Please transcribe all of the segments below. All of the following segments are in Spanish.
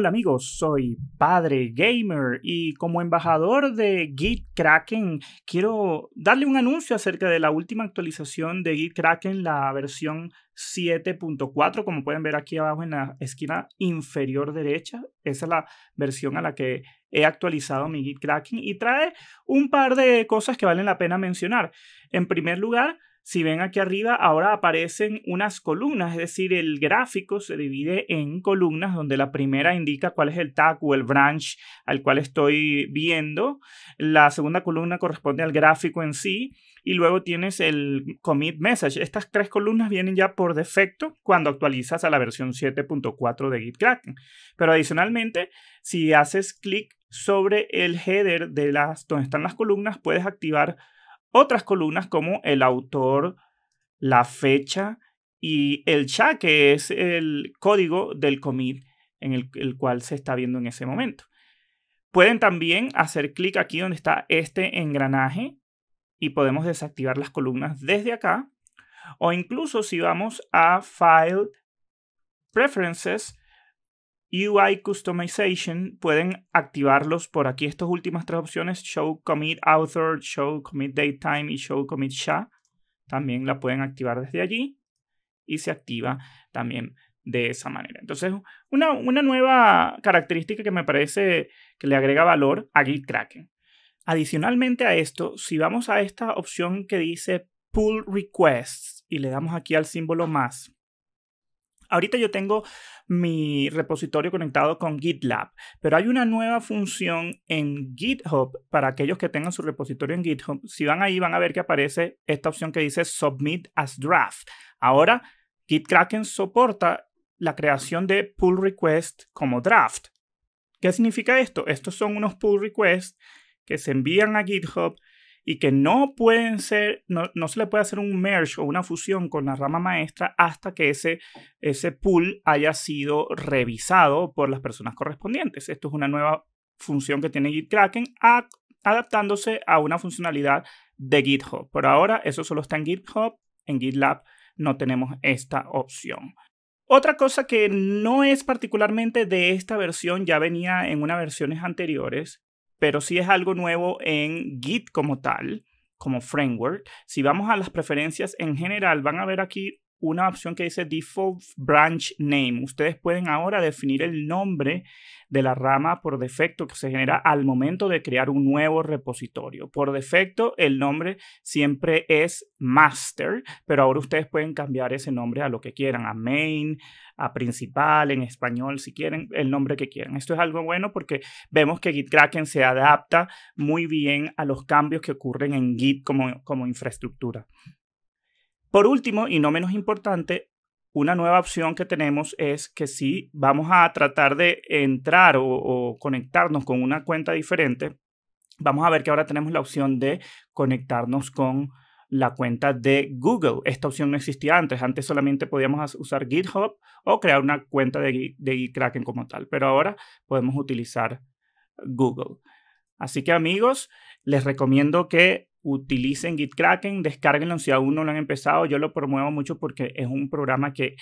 Hola amigos, soy Padre Gamer y como embajador de Kraken, quiero darle un anuncio acerca de la última actualización de Kraken, la versión 7.4, como pueden ver aquí abajo en la esquina inferior derecha. Esa es la versión a la que he actualizado mi Gitkraken y trae un par de cosas que valen la pena mencionar. En primer lugar, si ven aquí arriba, ahora aparecen unas columnas, es decir, el gráfico se divide en columnas donde la primera indica cuál es el tag o el branch al cual estoy viendo, la segunda columna corresponde al gráfico en sí y luego tienes el commit message. Estas tres columnas vienen ya por defecto cuando actualizas a la versión 7.4 de Gitkraken. Pero adicionalmente, si haces clic sobre el header de las donde están las columnas, puedes activar otras columnas como el autor, la fecha y el SHA, que es el código del commit en el cual se está viendo en ese momento. Pueden también hacer clic aquí donde está este engranaje y podemos desactivar las columnas desde acá. O incluso si vamos a File, Preferences, UI Customization pueden activarlos por aquí estas últimas tres opciones, Show Commit Author, Show Commit Datetime y Show Commit SHA. También la pueden activar desde allí y se activa también de esa manera. Entonces, una, una nueva característica que me parece que le agrega valor a GitKraken. Adicionalmente a esto, si vamos a esta opción que dice Pull Requests y le damos aquí al símbolo más, Ahorita yo tengo mi repositorio conectado con GitLab, pero hay una nueva función en GitHub para aquellos que tengan su repositorio en GitHub. Si van ahí van a ver que aparece esta opción que dice Submit as Draft. Ahora, GitKraken soporta la creación de pull requests como draft. ¿Qué significa esto? Estos son unos pull requests que se envían a GitHub y que no pueden ser, no, no, se le puede hacer un merge o una fusión con la rama maestra hasta que ese, ese pool haya sido revisado por las personas correspondientes. Esto es una nueva función que tiene GitKraken adaptándose a una funcionalidad de GitHub. Por ahora, eso solo está en GitHub, en GitLab no tenemos esta opción. Otra cosa que no es particularmente de esta versión, ya venía en unas versiones anteriores, pero sí es algo nuevo en Git como tal, como framework. Si vamos a las preferencias en general, van a ver aquí una opción que dice Default Branch Name. Ustedes pueden ahora definir el nombre de la rama por defecto que se genera al momento de crear un nuevo repositorio. Por defecto, el nombre siempre es master, pero ahora ustedes pueden cambiar ese nombre a lo que quieran, a main, a principal, en español, si quieren, el nombre que quieran. Esto es algo bueno porque vemos que GitKraken se adapta muy bien a los cambios que ocurren en Git como, como infraestructura. Por último, y no menos importante, una nueva opción que tenemos es que si vamos a tratar de entrar o, conectarnos con una cuenta diferente, vamos a ver que ahora tenemos la opción de conectarnos con la cuenta de Google. Esta opción no existía antes. Antes solamente podíamos usar GitHub o crear una cuenta de, de Kraken como tal. Pero ahora podemos utilizar Google. Así que amigos, les recomiendo que utilicen GitKraken, descarguenlo si aún no lo han empezado. Yo lo promuevo mucho porque es un programa que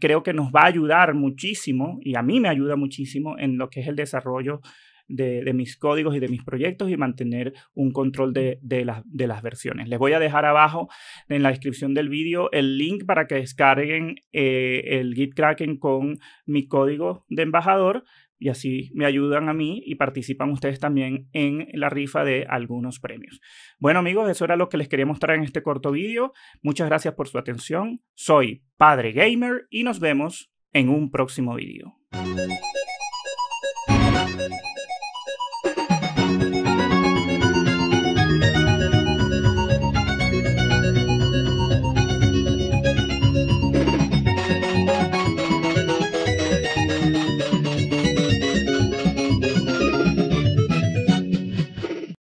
creo que nos va a ayudar muchísimo y a mí me ayuda muchísimo en lo que es el desarrollo de, mis códigos y de mis proyectos y mantener un control de, las, versiones. Les voy a dejar abajo en la descripción del vídeo el link para que descarguen eh, el Git Kraken con mi código de embajador y así me ayudan a mí y participan ustedes también en la rifa de algunos premios. Bueno amigos, eso era lo que les quería mostrar en este corto vídeo. Muchas gracias por su atención. Soy Padre Gamer y nos vemos en un próximo vídeo.